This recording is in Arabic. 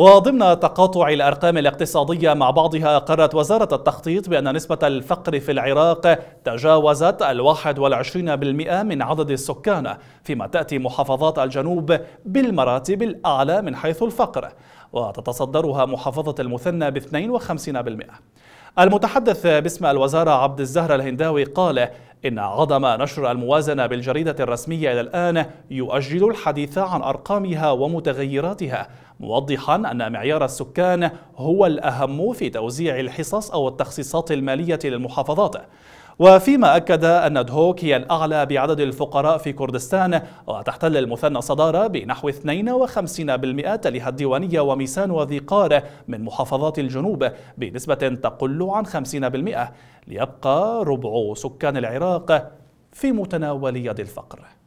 وضمن تقاطع الأرقام الاقتصادية مع بعضها قررت وزارة التخطيط بأن نسبة الفقر في العراق تجاوزت الواحد والعشرين بالمئة من عدد السكان فيما تأتي محافظات الجنوب بالمراتب الأعلى من حيث الفقر وتتصدرها محافظة المثنى ب 52% المتحدث باسم الوزارة عبد الزهر الهنداوي قال إن عدم نشر الموازنة بالجريدة الرسمية إلى الآن يؤجل الحديث عن أرقامها ومتغيراتها موضحا أن معيار السكان هو الأهم في توزيع الحصص أو التخصيصات المالية للمحافظات وفيما أكد أن دهوك هي الأعلى بعدد الفقراء في كردستان وتحتل المثنى صدارة بنحو 52% تليها الديوانية وميسان وذيقار من محافظات الجنوب بنسبة تقل عن 50% ليبقى ربع سكان العراق في متناول يد الفقر